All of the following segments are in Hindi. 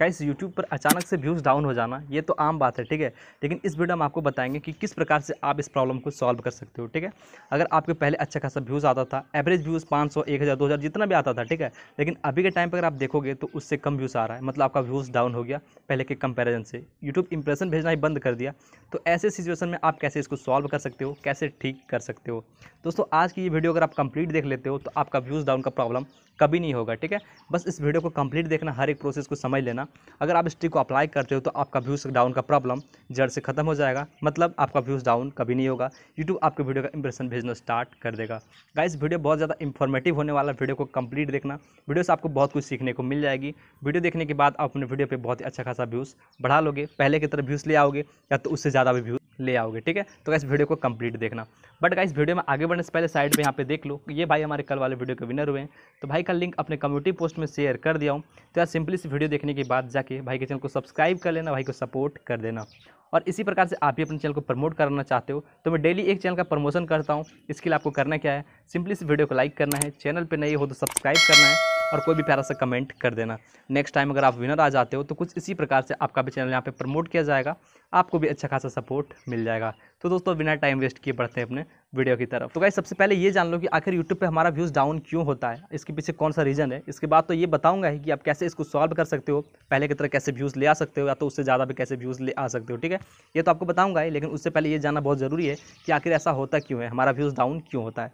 गाइस यूट्यूब पर अचानक से व्यूज़ डाउन हो जाना ये तो आम बात है ठीक है लेकिन इस वीडियो में आपको बताएंगे कि किस प्रकार से आप इस प्रॉब्लम को सॉल्व कर सकते हो ठीक है अगर आपके पहले अच्छा खासा व्यूज़ आता था एवरेज व्यूज़ पाँच सौ एक हज़ार दो हज़ार जितना भी आता था ठीक है लेकिन अभी के टाइम पर अगर आप देखोगे तो उससे कम व्यूज़ आ रहा है मतलब आपका व्यूज़ डाउन हो गया पहले के कंपेरिजन से यूट्यूब इंप्रेशन भेजना ही बंद कर दिया तो ऐसे सिचुएसन में आप कैसे इसको सॉल्व कर सकते हो कैसे ठीक कर सकते हो दोस्तों आज की ये वीडियो अगर आप कंप्लीट देख लेते हो तो आपका व्यूज़ डाउन का प्रॉब्लम कभी नहीं होगा ठीक है बस इस वीडियो को कंप्लीट देखना हर एक प्रोसेस को समझ लेना अगर आप इस ट्रिक को अप्लाई करते हो तो आपका व्यूज़ डाउन का प्रॉब्लम जड़ से ख़त्म हो जाएगा मतलब आपका व्यूज़ डाउन कभी नहीं होगा यूट्यूब आपके वीडियो का इंप्रेशन भेजना स्टार्ट कर देगा गाइस वीडियो बहुत ज़्यादा इन्फॉर्मेटिव होने वाला वीडियो को कंप्लीट देखना वीडियो से आपको बहुत कुछ सीखने को मिल जाएगी वीडियो देखने के बाद आप अपने वीडियो पर बहुत ही अच्छा खासा व्यूज़ बढ़ा लोगे पहले की तरह व्यूज़ ले आओगे या तो उससे ज़्यादा भी व्यूज़ ले आओगे ठीक है तो गाइस वीडियो को कंप्लीट देखना बट गाइस वीडियो में आगे बढ़ने से पहले साइड में यहाँ पे देख लो ये भाई हमारे कल वाले वीडियो के विनर हुए हैं तो भाई का लिंक अपने कम्युनिटी पोस्ट में शेयर कर दिया हूँ तो यार सिंपली इस वीडियो देखने के बाद जाके भाई के चैनल को सब्सक्राइब कर लेना भाई को सपोर्ट कर देना और इसी प्रकार से आप भी अपने चैनल को प्रमोट करना चाहते हो तो मैं डेली एक चैनल का प्रमोशन करता हूँ इसके लिए आपको करना क्या है सिंपली इस वीडियो को लाइक करना है चैनल पर नहीं हो तो सब्सक्राइब करना है और कोई भी प्यारा सा कमेंट कर देना नेक्स्ट टाइम अगर आप विनर आ जाते हो तो कुछ इसी प्रकार से आपका भी चैनल यहाँ पर प्रमोट किया जाएगा आपको भी अच्छा खासा सपोर्ट मिल जाएगा तो दोस्तों बिना टाइम वेस्ट किए बढ़ते हैं अपने वीडियो की तरफ तो भाई सबसे पहले ये जान लो कि आखिर यूट्यूब पे हमारा व्यूज़ डाउन क्यों होता है इसके पीछे कौन सा रीज़न है इसके बाद तो ये बताऊंगा ही कि आप कैसे इसको सॉल्व कर सकते हो पहले की तरह कैसे व्यूज़ ले आ सकते हो या तो उससे ज़्यादा भी कैसे व्यूज़ ले आ सकते हो ठीक है ये तो आपको बताऊँगा ही लेकिन उससे पहले ये जानना बहुत ज़रूरी है कि आखिर ऐसा होता क्यों है हमारा व्यूज़ डाउन क्यों होता है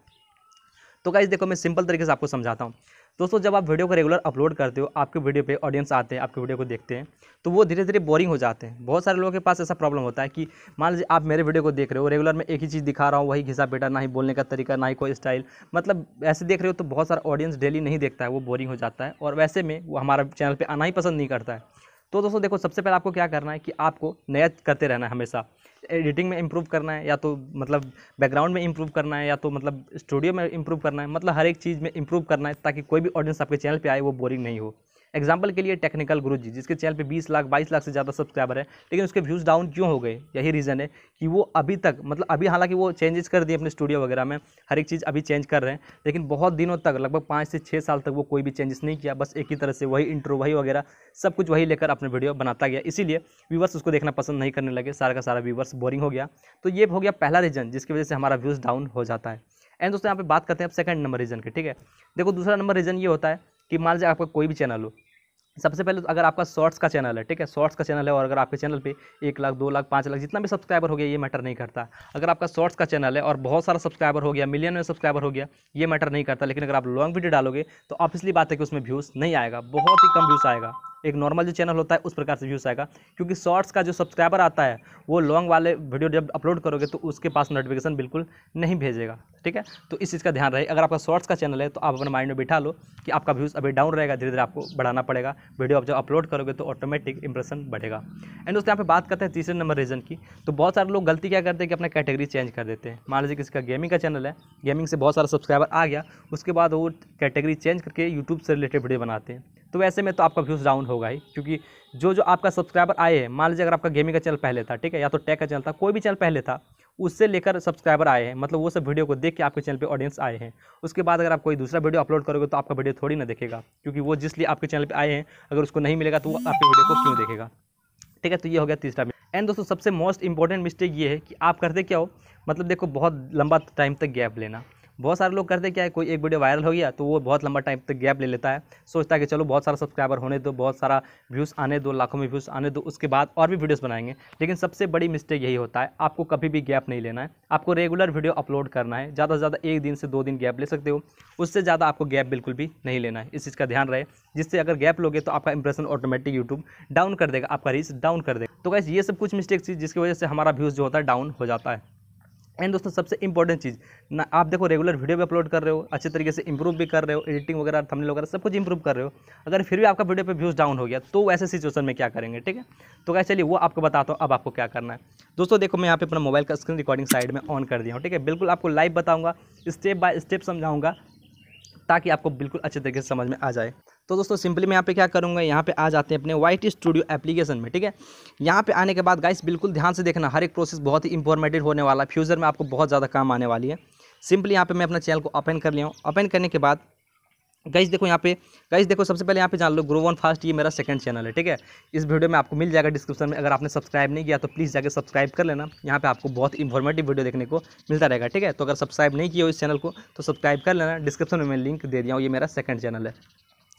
तो गाइज़ देखो मैं सिंपल तरीके से आपको समझाता हूँ दोस्तों जब आप वीडियो को रेगुलर अपलोड करते हो आपके वीडियो पे ऑडियंस आते हैं आपके वीडियो को देखते हैं तो वो धीरे धीरे बोरिंग हो जाते हैं बहुत सारे लोगों के पास ऐसा प्रॉब्लम होता है कि मान लीजिए आप मेरे वीडियो को देख रहे हो रेगुलर में एक ही चीज़ दिखा रहा हूँ वही घिसा बेटा ना ही बोलने का तरीका ना ही कोई स्टाइल मतलब ऐसे देख रहे हो तो बहुत सारा ऑडियंस डेली नहीं देखता है वो बोरिंग हो जाता है और वैसे में वो हमारा चैनल पर आना ही पसंद नहीं करता है तो दोस्तों देखो सबसे पहले आपको क्या करना है कि आपको नया करते रहना है हमेशा एडिटिंग में इम्प्रूव करना है या तो मतलब बैकग्राउंड में इम्प्रूव करना है या तो मतलब स्टूडियो में इम्प्रूव करना है मतलब हर एक चीज़ में इम्प्रूव करना है ताकि कोई भी ऑडियंस आपके चैनल पर आए वो बोरिंग नहीं हो एग्जाम्पल के लिए टेक्निकल गुरु जी जिसके चैनल पर बीस लाख बाईस लाख से ज़्यादा सब्सक्राइबर है लेकिन उसके व्यूज़ डाउन क्यों हो गए यही रीज़न है कि वो अभी तक मतलब अभी हालांकि वो चेंजेस कर दिए अपने स्टूडियो वगैरह में हर एक चीज़ अभी चेंज कर रहे हैं लेकिन बहुत दिनों तक लगभग पाँच से छः साल तक वो कोई भी चेंजेस नहीं किया बस एक ही तरह से वही इंट्रो वही वगैरह सब कुछ वही लेकर अपने वीडियो बनाता गया इसीलिए व्यूवर्स उसको देखना पसंद नहीं करने लगे सारा का सारा व्यूवर्स बोरिंग हो गया तो ये हो गया पहला रीज़न जिसकी वजह से हमारा व्यूज़ डाउन हो जाता है एंड दोस्तों यहाँ पे बात करते हैं अब सेकंड नंबर रीज़न के ठीक है देखो दूसरा नंबर रीज़न ये होता है कि मान लीजिए आपका कोई भी चैनल हो सबसे पहले तो अगर आपका शॉर्ट्स का चैनल है ठीक है शॉर्ट्स का चैनल है और अगर आपके चैनल पे एक लाख दो लाख पाँच लाख जितना भी सब्सक्राइबर हो गया ये मैटर नहीं करता अगर आपका शॉर्ट्स का चैनल है और बहुत सारा सब्सक्राइबर हो गया मिलियन में सब्सक्राइबर हो गया ये मैटर नहीं करता लेकिन अगर आप लॉन्ग वीडियो डालोगे तो ऑफिसली बात है कि उसमें व्यूज़ नहीं आएगा बहुत ही कम व्यूज़ आएगा एक नॉर्मल जो चैनल होता है उस प्रकार से व्यूज़ आएगा क्योंकि शॉर्ट्स का जो सब्सक्राइबर आता है वो लॉन्ग वाले वीडियो जब अपलोड करोगे तो उसके पास नोटिफिकेशन बिल्कुल नहीं भेजेगा ठीक है तो इस चीज़ का ध्यान रहे अगर आपका शॉर्ट्स का चैनल है तो आप अपने माइंड में बिठा लो कि आपका व्यूज़ अभी डाउन रहेगा धीरे धीरे आपको बढ़ाना पड़ेगा वीडियो आप जब अपलोड करोगे तो ऑटोमेटिक इंप्रेशन बढ़ेगा एंड दोस्तों यहाँ पर बात करते हैं तीसरे नंबर रीज़न की तो बहुत सारे लोग गलती क्या करते हैं कि अपना कैटेगरी चेंज कर देते हैं मान लीजिए किसी का गेमिंग का चैनल है गेमिंग से बहुत सारा सब्सक्राइबर आ गया उसके बाद वो कैटेगरी चेंज करके यूट्यूब से रिलेटेड वीडियो बनाते हैं तो वैसे में तो आपका व्यूज़ डाउन होगा ही क्योंकि जो जो आपका सब्सक्राइबर आए हैं मान लीजिए अगर आपका गेमिंग का चैनल पहले था ठीक है या तो टैक का चैनल था कोई भी चैनल पहले था उससे लेकर सब्सक्राइबर आए हैं मतलब वो सब वीडियो को देख के आपके चैनल पे ऑडियंस आए हैं उसके बाद अगर आप कोई दूसरा वीडियो अपलोड करोगे तो आपका वीडियो थोड़ी ना देखेगा क्योंकि वो जिसलिए आपके चैनल पे आए हैं अगर उसको नहीं मिलेगा तो वो आपके वीडियो को क्यों देखेगा ठीक है तो ये हो गया तीसरा एंड दोस्तों सबसे मोस्ट इंपॉर्टेंट मिस्टेक ये है कि आप करते क्या हो मतलब देखो बहुत लंबा टाइम तक गैप लेना बहुत सारे लोग करते क्या है कोई एक वीडियो वायरल हो गया तो वो बहुत लंबा टाइम तक गैप ले लेता है सोचता है कि चलो बहुत सारा सब्सक्राइबर होने दो बहुत सारा व्यूज़ आने दो लाखों में व्यूज़ आने दो उसके बाद और भी वीडियोज़ बनाएंगे लेकिन सबसे बड़ी मिस्टेक यही होता है आपको कभी भी गैप नहीं लेना है आपको रेगुलर वीडियो अपलोड करना है ज़्यादा से ज़्यादा एक दिन से दो दिन गैप ले सकते हो उससे ज़्यादा आपको गैप बिल्कुल भी नहीं लेना है इस चीज़ का ध्यान रहे जिससे अगर गैप लोगे तो आपका इंप्रेशन ऑटोमेटिक यूट्यूब डाउन कर देगा आपका रीच डाउन कर देगा तो कैसे ये सब कुछ मिस्टेक्स थी जिसकी वजह से हमारा व्यूज़ जो होता है डाउन हो जाता है एंड दोस्तों सबसे इंपॉर्टेंट चीज़ ना आप देखो रेगुलर वीडियो भी अपलोड कर रहे हो अच्छे तरीके से इंप्रूव भी कर रहे हो एडिटिंग वगैरह थंबनेल वगैरह सब कुछ इंप्रूव कर रहे हो अगर फिर भी आपका वीडियो पे व्यूज़ डाउन हो गया तो ऐसे सिचुएशन में क्या करेंगे ठीक है तो क्या चलिए वो आपको बताता हूँ अब आपको क्या करना है दोस्तों देखो मैं यहाँ पर अपना मोबाइल का स्क्रीन रिकॉर्डिंग साइड में ऑन कर दिया हूँ ठीक है बिल्कुल आपको लाइव बताऊँगा स्टेप बाय स्टेप समझाऊँगा ताकि आपको बिल्कुल अच्छे तरीके से समझ में आ जाए तो दोस्तों सिंपली मैं यहाँ पे क्या करूँगा यहाँ पे आ जाते हैं अपने वाइट स्टूडियो एप्लीकेशन में ठीक है यहाँ पे आने के बाद गाइस बिल्कुल ध्यान से देखना हर एक प्रोसेस बहुत ही इंफॉर्मेटिव होने वाला है फ्यूचर में आपको बहुत ज़्यादा काम आने वाली है सिंपली यहाँ पर मैं अपना चैनल को ओपन कर लिया हूँ ओपन करने के बाद गाइस देखो यहाँ पे गाइस देखो सबसे पहले यहाँ पे जान लो ग्रो वन फास्ट ये मेरा सेकंड चैनल है ठीक है इस वीडियो में आपको मिल जाएगा डिस्क्रिप्शन में अगर आपने सब्सक्राइब नहीं किया तो प्लीज़ जाकर सब्सक्राइब कर लेना यहाँ पे आपको बहुत इंफॉर्मेटिव वीडियो देखने को मिलता रहेगा ठीक है तो अगर सब्सक्राइब नहीं किया हो इस चैनल को तो सब्सक्राइब कर लेना डिस्क्रिप्शन में मैं लिंक दे दिया हूँ ये मेरा सेकंड चैनल है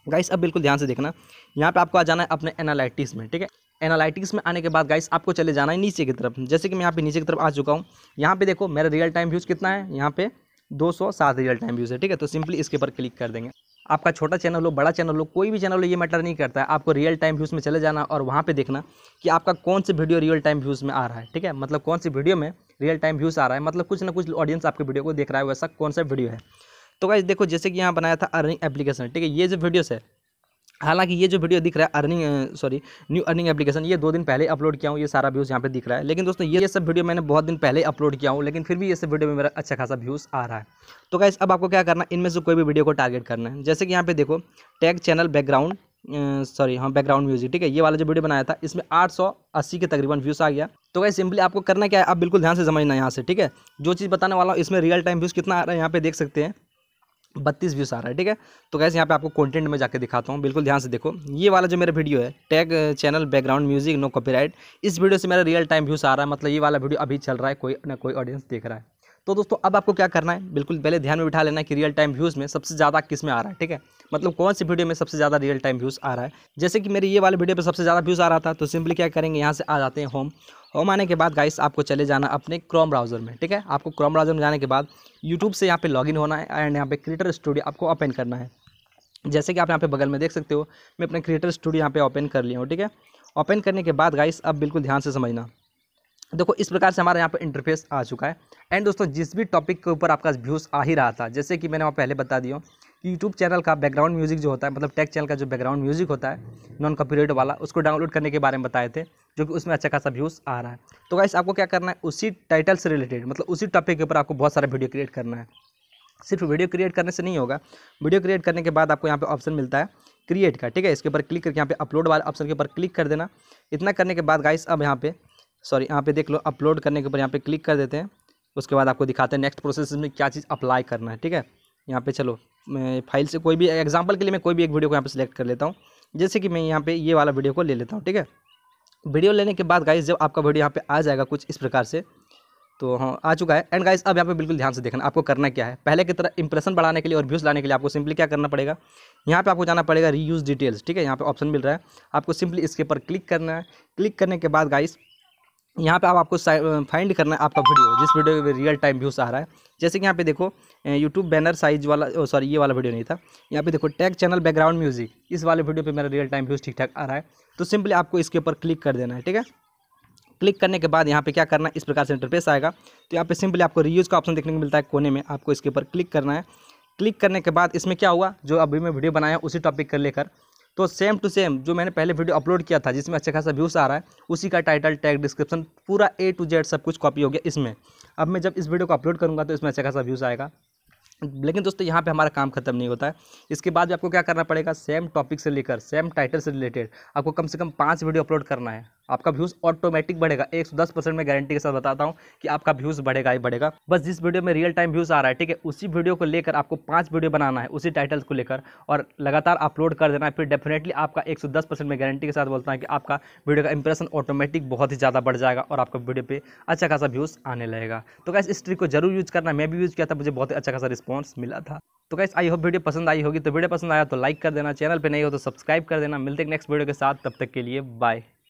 गाइस अब बिल्कुल ध्यान से देखना यहाँ पे आपको आ जाना है अपने एनालिटिक्स में ठीक है एनालिटिक्स में आने के बाद गाइस आपको चले जाना है नीचे की तरफ जैसे कि मैं यहाँ पे नीचे की तरफ आ चुका हूँ यहाँ पे देखो मेरा रियल टाइम व्यूज़ कितना है यहाँ पे दो सौ सात रियल टाइम व्यूज़ है ठीक है तो सिंपली इसके ऊपर क्लिक कर देंगे आपका छोटा चैनल हो बड़ा चैनल हो कोई भी चैनल हो ये मैटर नहीं करता है आपको रियल टाइम व्यूज़ में चले जाना और वहाँ पर देखना कि आपका कौन सी वीडियो रियल टाइम व्यूज़ में आ रहा है ठीक है मतलब कौन सी वीडियो में रियल टाइम व्यूज़ आ रहा है मतलब कुछ ना कुछ ऑडियंस आपकी वीडियो को देख रहा है वैसा कौन सा वीडियो है तो गाइज देखो जैसे कि यहाँ बनाया था अर्निंग एप्लीकेशन ठीक है ये जो वीडियोस है हालांकि ये जो वीडियो दिख रहा है earning sorry new earning application ये दो दिन पहले अपलोड किया हूँ ये सारा व्यूज़ यहाँ पे दिख रहा है लेकिन दोस्तों ये सब वीडियो मैंने बहुत दिन पहले अपलोड किया हूँ लेकिन फिर भी ये सब वीडियो में मेरा अच्छा खासा व्यूज़ आ रहा है तो गाइस अब आपको क्या करना इनमें से कोई भी वीडियो को टारगेट करना है जैसे कि यहाँ पे देखो टैग चैनल बैकग्राउंड सॉरी हाँ बैकग्राउंड म्यूजिक ठीक है ये वाला जो वीडियो बनाया था इसमें आठ के तकरीबन व्यूज़ आ गया तो गाइस सिंपली आपको करना क्या है आप बिल्कुल ध्यान से समझना यहाँ से ठीक है जो चीज़ बताने वाला हूँ इसमें रियल टाइम व्यूज़ कितना आ रहा है यहाँ पे देख सकते हैं बत्तीस व्यूज़ आ रहा है ठीक है तो कैसे यहाँ पे आपको कंटेंट में जाके दिखाता हूँ बिल्कुल ध्यान से देखो ये वाला जो मेरा वीडियो है tag channel background music no copyright इस वीडियो से मेरा रियल टाइम व्यूज़ आ रहा है मतलब ये वाला वीडियो अभी चल रहा है कोई ना कोई ऑडियंस देख रहा है तो दोस्तों अब आपको क्या करना है बिल्कुल पहले ध्यान में बिठा लेना कि रियल टाइम व्यूज़ में सबसे ज़्यादा किस में आ रहा है ठीक है मतलब कौन सी वीडियो में सबसे ज़्यादा रियल टाइम व्यूज़ आ रहा है जैसे कि मेरे ये वाले वीडियो पर सबसे ज़्यादा व्यूज़ आ रहा था तो सिंपली क्या करेंगे यहाँ से आ जाते हैं होम होम आने के बाद गाइस आपको चले जाना अपने क्रोम ब्राउज़र में ठीक है आपको क्रोम ब्राउज़र में जाने के बाद यूट्यूब से यहाँ पे लॉगिन होना है एंड यहाँ पे क्रिएटर स्टूडियो आपको ओपन करना है जैसे कि आप यहाँ पे बगल में देख सकते हो मैं अपने क्रिएटर स्टूडियो यहाँ पे ओपन कर लिया हूँ ठीक है ओपन करने के बाद गाइस अब बिल्कुल ध्यान से समझना देखो इस प्रकार से हमारा यहाँ पर इंटरफेस आ चुका है एंड दोस्तों जिस भी टॉपिक के ऊपर आपका व्यूज़ आ ही रहा था जैसे कि मैंने वहाँ पहले बता दिया यूट्यूब चैनल का बैकग्राउंड म्यूज़िक जो होता है मतलब टेक चैनल का जो बैकग्राउंड म्यूज़िक होता है नॉन कॉपीराइट वाला उसको डाउनलोड करने के बारे में बताए थे जो कि उसमें अच्छा खासा व्यूज़ आ रहा है तो गाइस आपको क्या करना है उसी टाइटल से रिलेटेड मतलब उसी टॉपिक के ऊपर आपको बहुत सारा वीडियो क्रिएट करना है सिर्फ वीडियो क्रिएट करने से नहीं होगा वीडियो क्रिएट करने के बाद आपको यहाँ पे ऑप्शन मिलता है क्रिएट का ठीक है इसके ऊपर क्लिक करके यहाँ पे अपलोड वाले ऑप्शन के ऊपर क्लिक कर देना इतना करने के बाद गाइस अब यहाँ पे सॉरी यहाँ पे देख लो अपलोड करने के ऊपर यहाँ पे क्लिक कर देते हैं उसके बाद आपको दिखाते हैं नेक्स्ट प्रोसेस में क्या चीज़ अप्लाई करना है ठीक है यहाँ पे चलो मैं फाइल से कोई भी एग्जाम्पल के लिए मैं कोई भी एक वीडियो को यहाँ पे सिलेक्ट कर लेता हूँ जैसे कि मैं यहाँ पे ये वाला वीडियो को ले लेता हूँ ठीक है वीडियो लेने के बाद गाइस जब आपका वीडियो यहाँ पे आ जाएगा कुछ इस प्रकार से तो हाँ आ चुका है एंड गाइस अब यहाँ पे बिल्कुल ध्यान से देखना आपको करना क्या है पहले की तरह इंप्रेशन बढ़ाने के लिए और व्यूज़ लाने के लिए आपको सिंपली क्या करना पड़ेगा यहाँ पे आपको जाना पड़ेगा रीयूज़ डिटेल्स ठीक है यहाँ पे ऑप्शन मिल रहा है आपको सिंपली इसके ऊपर क्लिक करना है क्लिक करने के बाद गाइस यहाँ पे आप आपको फाइंड करना है आपका वीडियो जिस वीडियो में रियल टाइम व्यूज़ आ रहा है जैसे कि यहाँ पे देखो यूट्यूब बैनर साइज वाला सॉरी ये वाला वीडियो नहीं था यहाँ पे देखो टैग चैनल बैकग्राउंड म्यूजिक इस वाले वीडियो पे मेरा रियल टाइम व्यूज़ ठीक ठाक आ रहा है तो सिंपली आपको इसके ऊपर क्लिक कर देना है ठीक है क्लिक करने के बाद यहाँ पे क्या करना इस प्रकार से इंटरफेस आएगा तो यहाँ पे सिंपली आपको रीयूज़ का ऑप्शन देखने को मिलता है कोने में आपको इसके ऊपर क्लिक करना है क्लिक करने के बाद इसमें क्या हुआ जो अभी मैं वीडियो बनाया उसी टॉपिक कर लेकर तो सेम टू सेम जो मैंने पहले वीडियो अपलोड किया था जिसमें अच्छा खासा व्यूज़ आ रहा है उसी का टाइटल टैग डिस्क्रिप्शन पूरा ए टू जेड सब कुछ कॉपी हो गया इसमें अब मैं जब इस वीडियो को अपलोड करूँगा तो इसमें अच्छा खासा व्यूज़ आएगा लेकिन दोस्तों यहाँ पे हमारा काम खत्म नहीं होता है इसके बाद भी आपको क्या करना पड़ेगा सेम टॉपिक से लेकर सेम टाइटल से रिलेटेड आपको कम से कम पाँच वीडियो अपलोड करना है आपका व्यूज़ ऑटोमेटिक बढ़ेगा एक सौ दस परसेंट मैं गारंटी के साथ बताता हूँ कि आपका व्यूज़ बढ़ेगा ही बढ़ेगा बस जिस वीडियो में रियल टाइम व्यूज़ आ रहा है ठीक है उसी वीडियो को लेकर आपको पाँच वीडियो बनाना है उसी टाइटल्स को लेकर और लगातार अपलोड कर देना है फिर डेफिनेटली आपका एक सौ दस परसेंट गारंटी के साथ बोलता है कि आपका वीडियो का इंप्रेशन ऑटोमेटिक बहुत ही ज़्यादा बढ़ जाएगा और आपका वीडियो पर अच्छा खासा व्यूज़ आने लगेगा तो क्या इस ट्रिक को जरूर यूज़ करना मैं भी यूज़ किया था मुझे बहुत अच्छा खासा रिस्पॉन्स रिस्पॉन्स मिला था तो कैसे आई होप वीडियो पसंद आई होगी तो वीडियो पसंद आया तो लाइक कर देना चैनल पर नहीं हो तो सब्सक्राइब कर देना मिलते नेक्स्ट वीडियो के साथ तब तक के लिए बाय